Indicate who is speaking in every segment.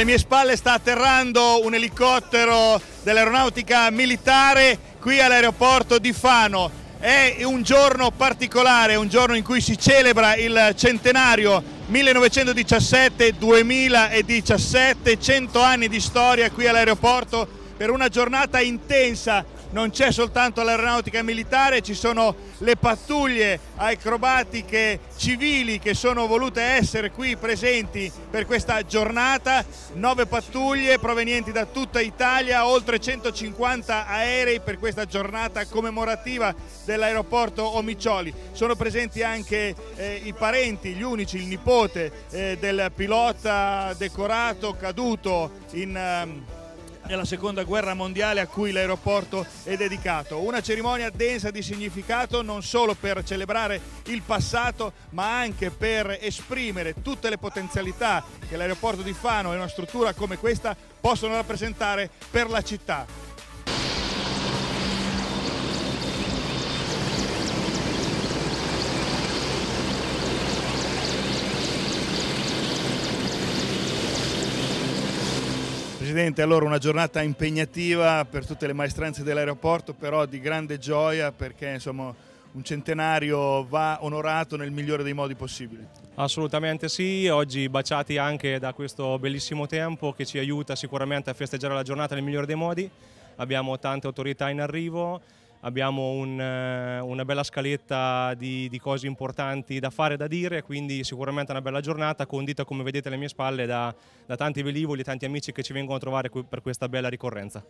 Speaker 1: Alle mie spalle sta atterrando un elicottero dell'aeronautica militare qui all'aeroporto di Fano. È un giorno particolare, un giorno in cui si celebra il centenario 1917-2017, 100 anni di storia qui all'aeroporto per una giornata intensa non c'è soltanto l'aeronautica militare, ci sono le pattuglie acrobatiche civili che sono volute essere qui presenti per questa giornata, nove pattuglie provenienti da tutta Italia, oltre 150 aerei per questa giornata commemorativa dell'aeroporto Omiccioli. Sono presenti anche eh, i parenti, gli unici, il nipote eh, del pilota decorato caduto in... Um, nella seconda guerra mondiale a cui l'aeroporto è dedicato. Una cerimonia densa di significato non solo per celebrare il passato ma anche per esprimere tutte le potenzialità che l'aeroporto di Fano e una struttura come questa possono rappresentare per la città. Presidente, allora una giornata impegnativa per tutte le maestranze dell'aeroporto, però di grande gioia perché insomma, un centenario va onorato nel migliore dei modi possibili.
Speaker 2: Assolutamente sì, oggi baciati anche da questo bellissimo tempo che ci aiuta sicuramente a festeggiare la giornata nel migliore dei modi. Abbiamo tante autorità in arrivo, abbiamo un, eh, una bella scaletta di, di, cose importanti da fare e da dire, quindi sicuramente una bella giornata condita come vedete alle mie spalle da, da tanti velivoli e tanti amici che ci vengono a trovare per questa bella ricorrenza.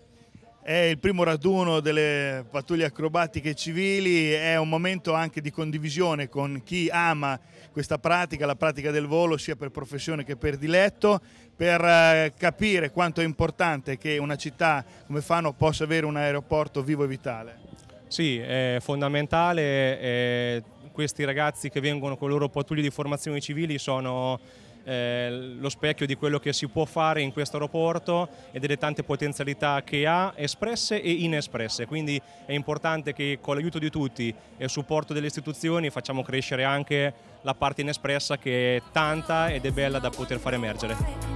Speaker 2: È il primo raduno delle pattuglie acrobatiche civili, è un
Speaker 1: momento anche di condivisione con chi ama questa pratica, la pratica del volo sia per professione che per diletto, per eh, capire quanto è importante che una città come Fano possa avere un aeroporto vivo e vitale.
Speaker 2: Sì, è fondamentale. Eh, questi ragazzi che vengono con i loro pattugli di formazione civili sono eh, lo specchio di quello che si può fare in questo aeroporto e delle tante potenzialità che ha, espresse e inespresse. Quindi è importante che con l'aiuto di tutti e il supporto delle istituzioni facciamo crescere anche la parte inespressa che è tanta ed è bella da poter far emergere.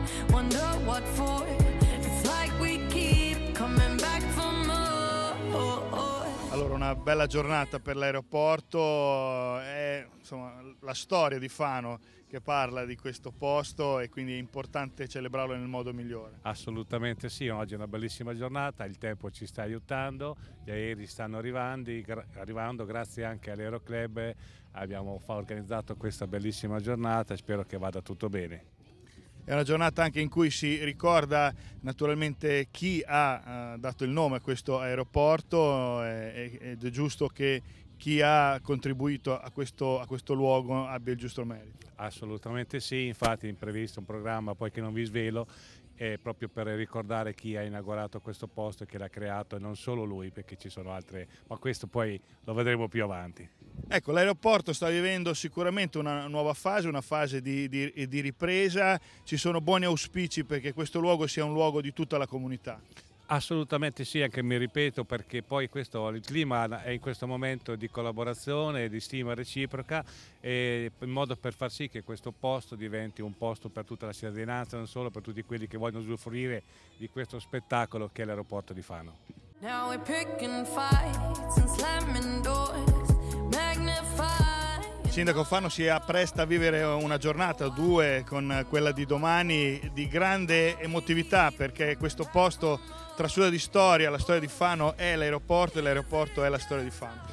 Speaker 1: una bella giornata per l'aeroporto, eh, è insomma, la storia di Fano che parla di questo posto e quindi è importante celebrarlo nel modo migliore.
Speaker 3: Assolutamente sì, oggi è una bellissima giornata, il tempo ci sta aiutando, gli aerei stanno arrivando, arrivando grazie anche all'Aeroclub abbiamo organizzato questa bellissima giornata e spero che vada tutto bene.
Speaker 1: È una giornata anche in cui si ricorda naturalmente chi ha eh, dato il nome a questo aeroporto eh, ed è giusto che chi ha contribuito a questo, a questo, luogo abbia il giusto merito.
Speaker 3: Assolutamente sì, infatti è previsto un programma, poi che non vi svelo, eh, proprio per ricordare chi ha inaugurato questo posto e che l'ha creato e non solo lui perché ci sono altre, ma questo poi lo vedremo più avanti.
Speaker 1: Ecco, l'aeroporto sta vivendo sicuramente una nuova fase, una fase di, di, di ripresa, ci sono buoni auspici perché questo luogo sia un luogo di tutta la comunità.
Speaker 3: Assolutamente sì, anche mi ripeto perché poi questo, il clima è in questo momento di collaborazione, di stima reciproca e in modo per far sì che questo posto diventi un posto per tutta la cittadinanza, non solo per tutti quelli che vogliono usufruire di questo spettacolo che è
Speaker 1: l'aeroporto di Fano.
Speaker 2: Now we're picking fights and slamming doors, magnified.
Speaker 1: Sindaco Fano si appresta a vivere una giornata, o due, con quella di domani, di grande emotività perché questo posto trasuda di storia, la storia di Fano è l'aeroporto e l'aeroporto è la storia di Fano.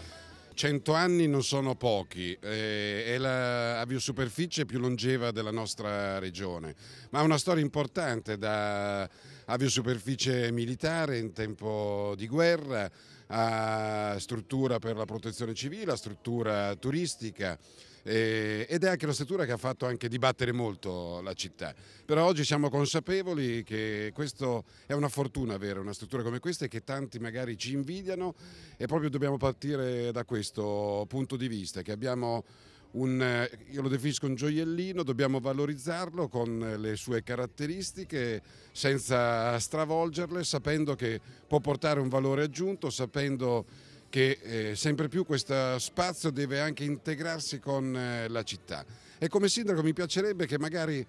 Speaker 4: Cento anni non sono pochi, eh, è la aviosuperficie più longeva della nostra regione, ma ha una storia importante da aviosuperficie militare in tempo di guerra, a struttura per la protezione civile, a struttura turistica eh, ed è anche una struttura che ha fatto anche dibattere molto la città. Però oggi siamo consapevoli che questo è una fortuna avere una struttura come questa e che tanti magari ci invidiano e proprio dobbiamo partire da questo punto di vista, che abbiamo un, eh, io lo definisco un gioiellino, dobbiamo valorizzarlo con eh, le sue caratteristiche senza stravolgerle, sapendo che può portare un valore aggiunto, sapendo che eh, sempre più questo spazio deve anche integrarsi con eh, la città. E come sindaco mi piacerebbe che magari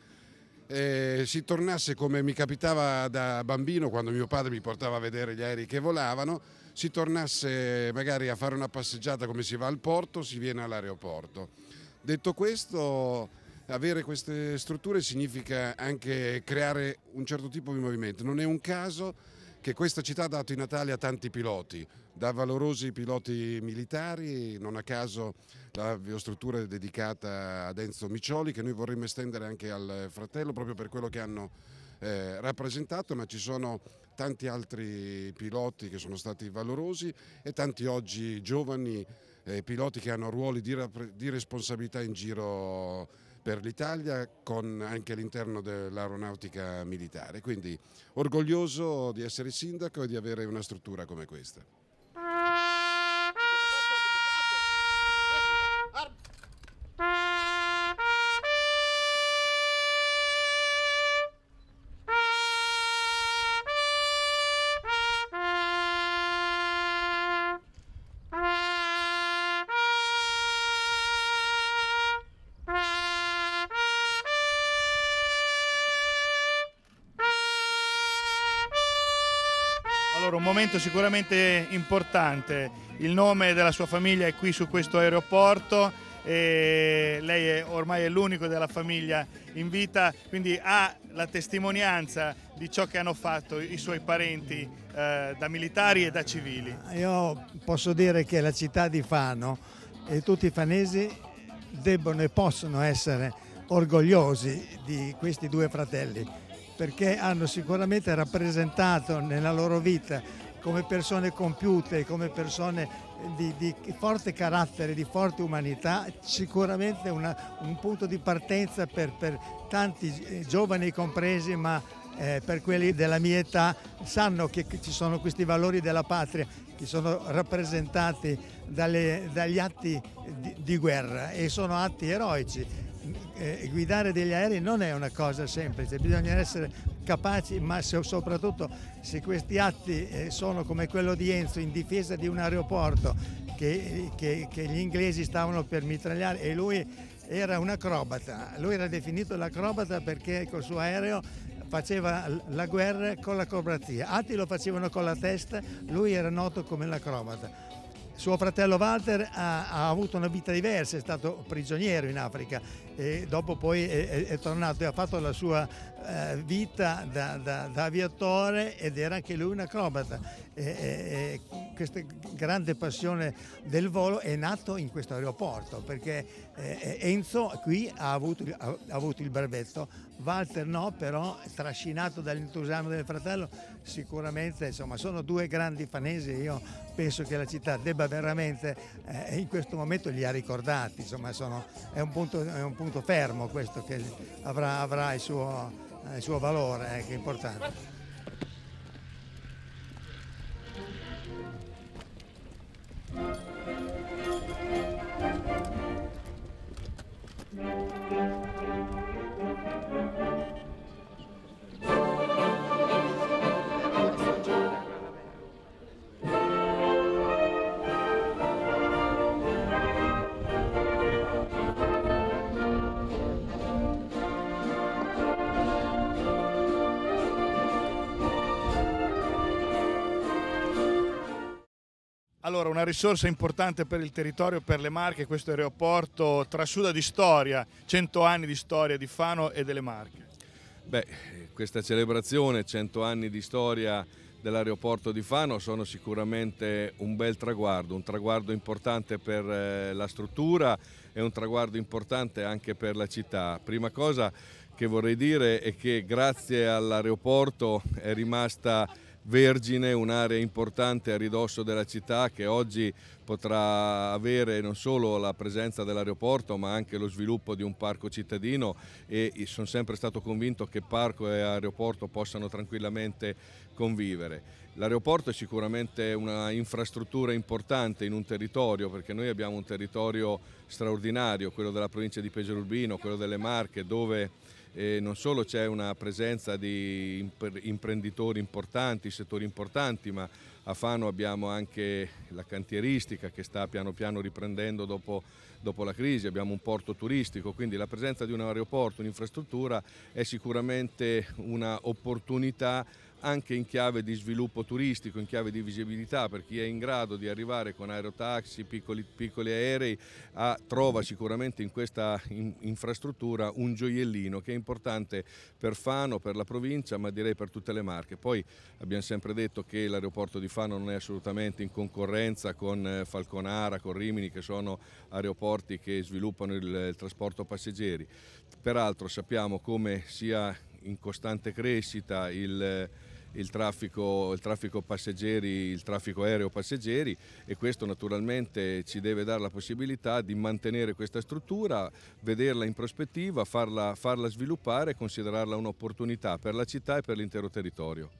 Speaker 4: eh, si tornasse come mi capitava da bambino quando mio padre mi portava a vedere gli aerei che volavano, si tornasse magari a fare una passeggiata come si va al porto, si viene all'aeroporto. Detto questo, avere queste strutture significa anche creare un certo tipo di movimento, non è un caso che questa città ha dato i Natali a tanti piloti, da valorosi piloti militari, non a caso la biostruttura è dedicata ad Enzo Miccioli che noi vorremmo estendere anche al fratello proprio per quello che hanno eh, rappresentato, ma ci sono tanti altri piloti che sono stati valorosi e tanti oggi giovani eh, piloti che hanno ruoli di, di responsabilità in giro per l'Italia anche all'interno dell'aeronautica militare. Quindi orgoglioso di essere sindaco e di avere una struttura come questa.
Speaker 1: momento sicuramente importante, il nome della sua famiglia è qui su questo aeroporto, lei è, ormai è l'unico della famiglia in vita, quindi ha la testimonianza di ciò che hanno fatto i suoi parenti eh, da militari e da civili.
Speaker 5: Ah, io posso dire che la città di Fano e tutti i fanesi debbono e possono essere orgogliosi di questi due fratelli perché hanno sicuramente rappresentato nella loro vita come persone compiute, come persone di, di forte carattere, di forte umanità, sicuramente una, un punto di partenza per, per tanti eh, giovani compresi, ma eh, per quelli della mia età sanno che ci sono questi valori della patria che sono rappresentati dalle, dagli atti di, di, guerra e sono atti eroici. Eh, guidare degli aerei non è una cosa semplice, bisogna essere capaci, ma soprattutto se questi atti eh, sono come quello di Enzo in difesa di un aeroporto che, che, che gli inglesi stavano per mitragliare e lui era un acrobata, lui era definito l'acrobata perché col suo aereo faceva la guerra con l'acrobazia, altri lo facevano con la testa, lui era noto come l'acrobata. Suo fratello Walter ha, ha avuto una vita diversa, è stato prigioniero in Africa e dopo poi è, è tornato e ha fatto la sua eh, vita da, da, da, aviatore ed era anche lui un acrobata. E, e, e questa grande passione del volo è nato in questo aeroporto perché eh, Enzo qui ha avuto, ha avuto il brevetto, Walter no, però trascinato dall'entusiasmo del fratello sicuramente insomma sono due grandi fanesi, io penso che la città debba veramente eh, in questo momento li ha ricordati, insomma sono, è un punto, è un punto punto fermo questo che avrà, avrà il, suo, eh, il suo valore, eh, che è importante.
Speaker 1: Allora, una risorsa importante per il territorio, per le Marche, questo aeroporto trasuda di storia, 100 anni di storia di Fano e delle Marche.
Speaker 6: Beh, questa celebrazione, 100 anni di storia dell'aeroporto di Fano sono sicuramente un bel traguardo, un traguardo importante per eh, la struttura e un traguardo importante anche per la città. Prima cosa che vorrei dire è che grazie all'aeroporto è rimasta vergine, un'area importante a ridosso della città che oggi potrà avere non solo la presenza dell'aeroporto ma anche lo sviluppo di un parco cittadino e sono sempre stato convinto che parco e aeroporto possano tranquillamente convivere. L'aeroporto è sicuramente una infrastruttura importante in un territorio perché noi abbiamo un territorio straordinario, quello della provincia di Pesaro Urbino, quello delle Marche, dove eh, non solo c'è una presenza di imprenditori importanti, settori importanti, ma a Fano abbiamo anche la cantieristica che sta piano piano riprendendo dopo, dopo la crisi, abbiamo un porto turistico, quindi la presenza di un aeroporto, un'infrastruttura è sicuramente un'opportunità anche in chiave di sviluppo turistico, in chiave di visibilità per chi è in grado di arrivare con aerotaxi, piccoli, piccoli aerei, a, trova sicuramente in questa in, infrastruttura un gioiellino che è importante per Fano, per la provincia, ma direi per tutte le marche. Poi abbiamo sempre detto che l'aeroporto di Fano non è assolutamente in concorrenza con eh, Falconara, con Rimini, che sono aeroporti che sviluppano il, il trasporto passeggeri. Peraltro sappiamo come sia in costante crescita il il traffico, il traffico, passeggeri, il traffico aereo passeggeri e questo naturalmente ci deve dare la possibilità di mantenere questa struttura, vederla in prospettiva, farla, farla sviluppare e considerarla un'opportunità per la città e per l'intero territorio.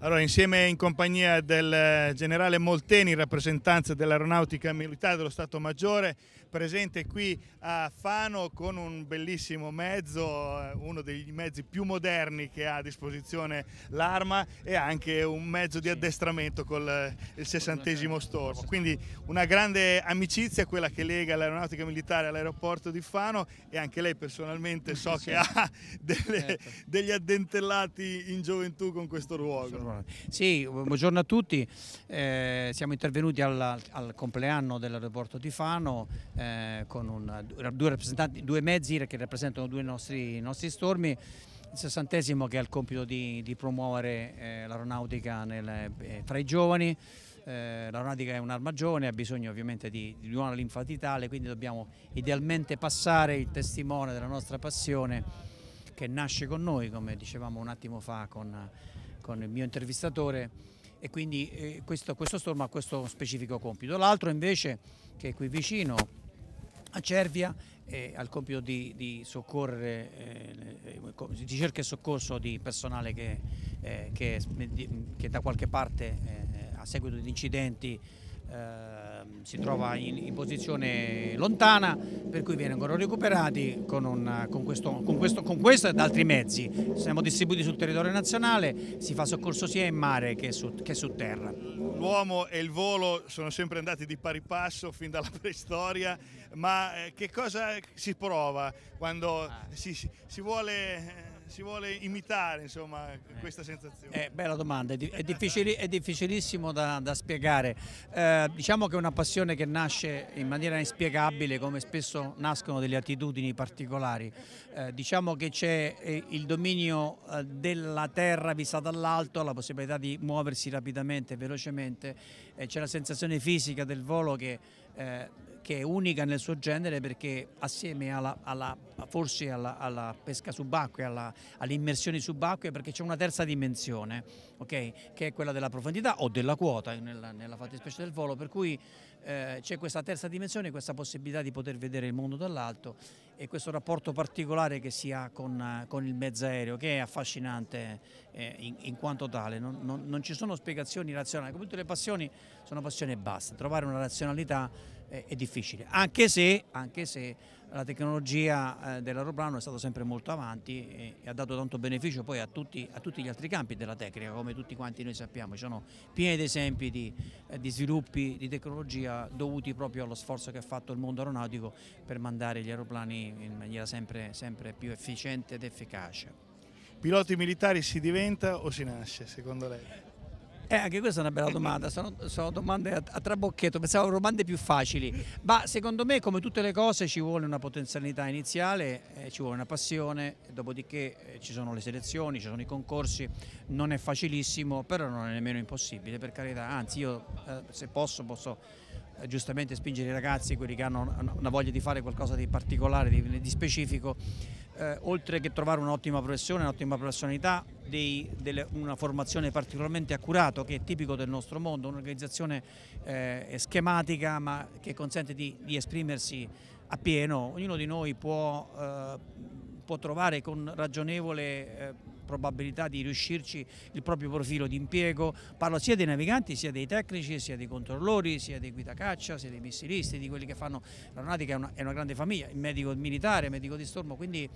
Speaker 1: Allora, insieme in compagnia del generale Molteni, rappresentante dell'Aeronautica Militare dello Stato Maggiore, presente qui a Fano con un bellissimo mezzo, eh, uno dei mezzi più moderni che ha a disposizione l'arma e anche un mezzo di addestramento con eh, il sessantesimo stormo. Quindi una grande amicizia quella che lega l'aeronautica militare all'aeroporto di Fano e anche lei personalmente so sì. che ha delle, certo. degli addentellati in gioventù con questo ruolo.
Speaker 7: Sì, buongiorno a tutti. Eh, siamo intervenuti al, al compleanno dell'aeroporto di Fano eh, con una, due, due, mezzi che rappresentano due nostri, nostri stormi il sessantesimo che ha il compito di, di promuovere eh, l'aeronautica nel, eh, fra i giovani. Eh, l'aeronautica è un'arma giovane, ha bisogno ovviamente di, di una linfa vitale, quindi dobbiamo idealmente passare il testimone della nostra passione che nasce con noi, come dicevamo un attimo fa con, con il mio intervistatore e quindi eh, questo, questo stormo ha questo specifico compito. L'altro invece che è qui vicino a Cervia eh, al compito di, di soccorrere, eh, eh di cerca e soccorso di personale che, eh, che, che da qualche parte eh, eh, a seguito di incidenti Ehm, si trova in, in, posizione lontana per cui vengono recuperati con, un, con, questo, con, questo, con, questo, ed altri mezzi siamo distribuiti sul territorio nazionale si fa soccorso sia in mare che su, che su terra
Speaker 1: l'uomo e il volo sono sempre andati di pari passo fin dalla preistoria ma eh, che cosa si prova quando ah. si, si, si vuole eh, si vuole imitare insomma, questa sensazione?
Speaker 7: Eh, bella domanda, è, è, è difficilissimo da, da spiegare. Eh, diciamo che è una passione che nasce in maniera inspiegabile, come spesso nascono delle attitudini particolari. Eh, diciamo che c'è eh, il dominio eh, della terra vista dall'alto, la possibilità di muoversi rapidamente, e velocemente, c'è la sensazione fisica del volo che eh, che è unica nel suo genere perché assieme alla, alla, forse alla, alla pesca subacquea, alle immersioni subacquee, perché c'è una terza dimensione, okay? che è quella della profondità o della quota nella, nella fattispecie del volo, per cui eh, c'è questa terza dimensione, questa possibilità di poter vedere il mondo dall'alto e questo rapporto particolare che si ha con, con il mezzaereo che è affascinante eh, in, in, quanto tale, non, non, non ci sono spiegazioni razionali, come tutte le passioni sono passioni e basta, trovare una razionalità è, difficile, anche se, anche se, la tecnologia eh, dell'aeroplano è stata sempre molto avanti e, ha dato tanto beneficio poi a tutti, a tutti, gli altri campi della tecnica, come tutti quanti noi sappiamo, ci sono pieni di esempi di, eh, di sviluppi di tecnologia dovuti proprio allo sforzo che ha fatto il mondo aeronautico per mandare gli aeroplani in maniera sempre, sempre più efficiente ed efficace. Piloti militari si diventa o si nasce secondo lei? Eh, anche questa è una bella domanda, sono, sono domande a, a, trabocchetto, pensavo domande più facili, ma secondo me come tutte le cose ci vuole una potenzialità iniziale, eh, ci vuole una passione, dopodiché eh, ci sono le selezioni, ci sono i concorsi, non è facilissimo, però non è nemmeno impossibile per carità, anzi io eh, se posso posso eh, giustamente spingere i ragazzi, quelli che hanno una voglia di fare qualcosa di particolare, di, di specifico, eh, oltre che trovare un'ottima professione, un'ottima professionalità, dei, delle, una formazione particolarmente accurata che è tipico del nostro mondo, un'organizzazione eh, schematica ma che consente di, di esprimersi appieno. Ognuno di noi può... Eh, può trovare con ragionevole eh, probabilità di riuscirci il proprio profilo di impiego, parlo sia dei naviganti, sia dei tecnici, sia dei controllori, sia dei guidacaccia, sia dei missilisti, di quelli che fanno l'aeronautica è una, è una grande famiglia, il medico militare, il medico di stormo, quindi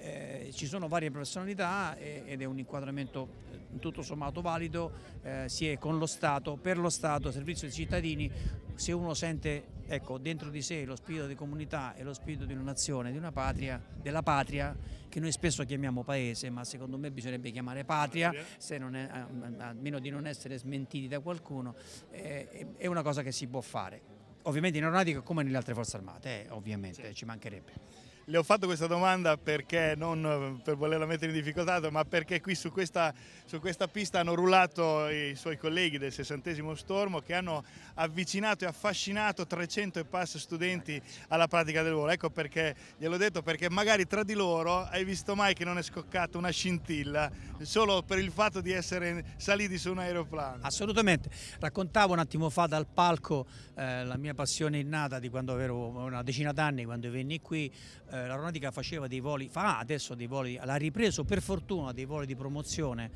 Speaker 7: eh, ci sono varie personalità e, eh, ed è un inquadramento eh, tutto sommato valido, eh, si è con lo Stato, per lo Stato, servizio dei cittadini, se uno sente ecco, dentro di sé lo spirito di comunità e lo spirito di una nazione, di una patria, della patria, che noi spesso chiamiamo paese, ma secondo me bisognerebbe chiamare patria, è, a meno di non essere smentiti da qualcuno, eh, è una cosa che si può fare. Ovviamente in aeronautica come nelle altre forze armate, eh, ovviamente, sì. ci mancherebbe le ho fatto questa domanda perché non per volerla
Speaker 1: mettere in difficoltà, ma perché qui su questa, su questa pista hanno rullato i suoi colleghi del 60 Stormo che hanno avvicinato e affascinato 300 e passa studenti alla pratica del volo. Ecco perché gliel'ho detto, perché magari tra di loro hai visto mai che non è scoccata
Speaker 7: una scintilla solo per il fatto di essere saliti su un aeroplano. Assolutamente. Raccontavo un attimo fa dal palco eh, la mia passione innata di quando avevo una decina d'anni, quando venni qui eh, l'aeronautica faceva dei voli, fa adesso dei voli, l'ha ripreso per fortuna dei voli di promozione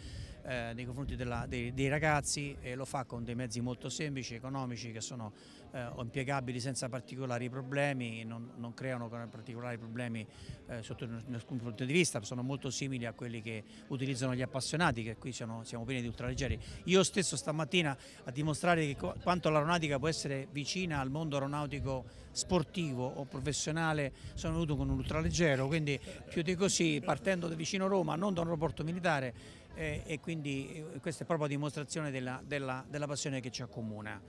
Speaker 7: eh, nei confronti della, dei, dei, ragazzi e lo fa con dei mezzi molto semplici, economici che sono eh, impiegabili senza particolari problemi, non, non creano particolari problemi eh, sotto nessun punto di vista, sono molto simili a quelli che utilizzano gli appassionati che qui sono, siamo pieni di ultraleggeri. Io stesso stamattina a dimostrare quanto l'aeronautica può essere vicina al mondo aeronautico sportivo o professionale sono venuto con un ultraleggero, quindi più di così partendo da vicino Roma, non da un aeroporto militare eh, e quindi eh, questa è proprio dimostrazione della, della, della passione che ci accomuna,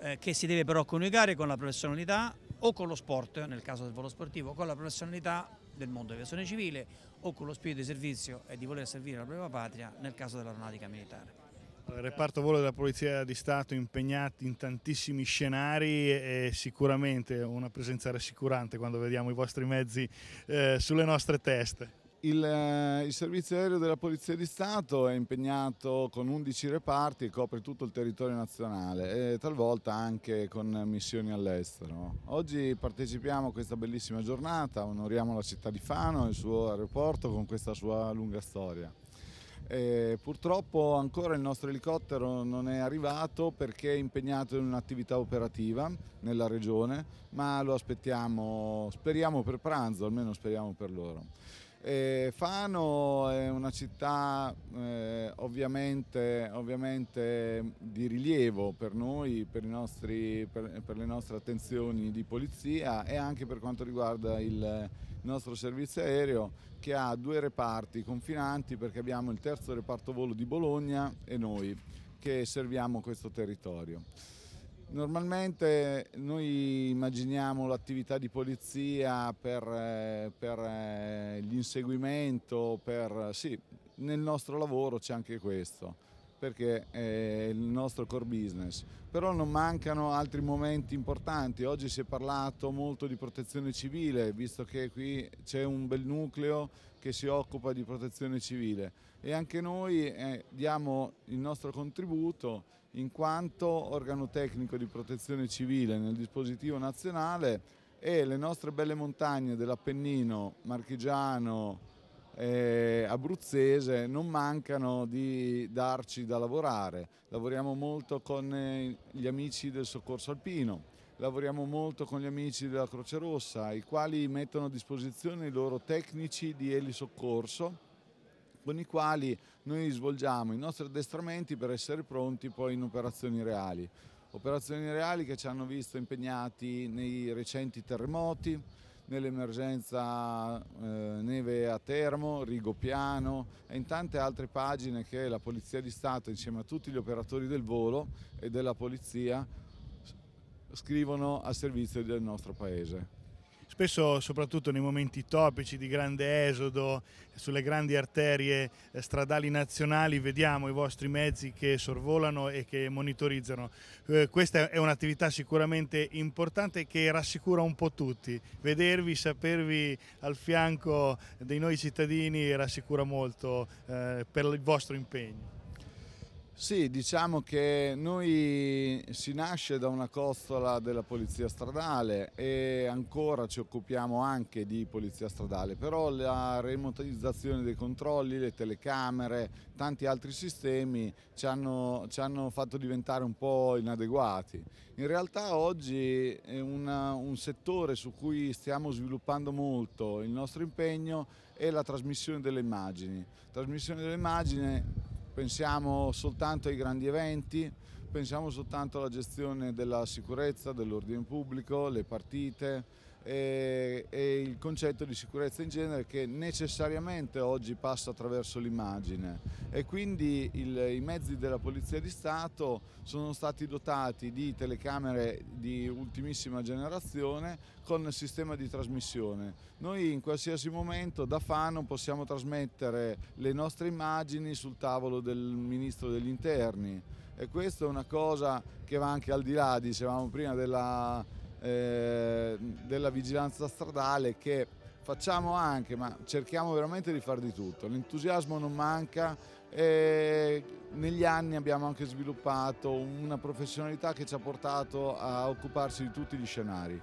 Speaker 7: eh, che si deve però coniugare con la professionalità o con lo sport, nel caso del volo sportivo, con la professionalità del mondo di dell'aviazione civile o con lo spirito di servizio e di voler servire la propria patria nel caso dell'aeronautica militare.
Speaker 1: Il reparto volo della Polizia di Stato impegnati in tantissimi scenari è sicuramente una presenza rassicurante quando vediamo i vostri mezzi eh, sulle nostre teste.
Speaker 8: Il, eh, il, servizio aereo della Polizia di Stato è impegnato con 11 reparti e copre tutto il territorio nazionale e talvolta anche con missioni all'estero. Oggi partecipiamo a questa bellissima giornata, onoriamo la città di Fano e il suo aeroporto con questa sua lunga storia. E purtroppo ancora il nostro elicottero non è arrivato perché è impegnato in un'attività operativa nella regione, ma lo aspettiamo, speriamo per pranzo, almeno speriamo per loro. E eh, Fano è una città eh, ovviamente, ovviamente, di rilievo per noi, per, nostri, per, per, le nostre attenzioni di polizia e anche per quanto riguarda il nostro servizio aereo che ha due reparti confinanti perché abbiamo il terzo reparto volo di Bologna e noi che serviamo questo territorio. Normalmente noi immaginiamo l'attività di polizia per, eh, per eh, l'inseguimento, per... sì, nel nostro lavoro c'è anche questo, perché è il nostro core business. Però non mancano altri momenti importanti, oggi si è parlato molto di protezione civile, visto che qui c'è un bel nucleo che si occupa di protezione civile e anche noi eh, diamo il nostro contributo in quanto organo tecnico di protezione civile nel dispositivo nazionale e le nostre belle montagne dell'Appennino marchigiano e abruzzese non mancano di darci da lavorare. Lavoriamo molto con eh, gli amici del soccorso alpino, lavoriamo molto con gli amici della Croce Rossa, i quali mettono a disposizione i loro tecnici di elisoccorso con i quali noi svolgiamo i nostri addestramenti per essere pronti poi in operazioni reali. Operazioni reali che ci hanno visto impegnati nei recenti terremoti, nell'emergenza eh, neve a Termo, Rigopiano e in tante altre pagine che la Polizia di Stato insieme a tutti gli operatori del volo e della Polizia scrivono a servizio del nostro Paese
Speaker 1: spesso soprattutto nei momenti topici di grande esodo, sulle grandi arterie eh, stradali nazionali, vediamo i vostri mezzi che sorvolano e che monitorizzano. Eh, questa è un'attività sicuramente importante che rassicura un po' tutti, vedervi, sapervi al fianco dei noi cittadini rassicura molto eh, per il vostro impegno.
Speaker 8: Sì, diciamo che noi si nasce da una costola della polizia stradale e ancora ci occupiamo anche di polizia stradale, però la remotizzazione dei controlli, le telecamere, tanti altri sistemi ci hanno, ci hanno fatto diventare un po' inadeguati. In realtà oggi è una, un settore su cui stiamo sviluppando molto il nostro impegno è la trasmissione delle immagini. Trasmissione delle immagini pensiamo soltanto ai grandi eventi, pensiamo soltanto alla gestione della sicurezza, dell'ordine pubblico, le partite, e, e il concetto di sicurezza in genere che necessariamente oggi passa attraverso l'immagine e quindi il, i mezzi della Polizia di Stato sono stati dotati di telecamere di ultimissima generazione con sistema di trasmissione. Noi in qualsiasi momento da Fano possiamo trasmettere le nostre immagini sul tavolo del Ministro degli Interni e questa è una cosa che va anche al di là, dicevamo prima, della eh, della vigilanza stradale che facciamo anche, ma cerchiamo veramente di fare di tutto. L'entusiasmo non manca e negli anni abbiamo anche sviluppato una professionalità che ci ha portato a occuparsi di tutti gli scenari.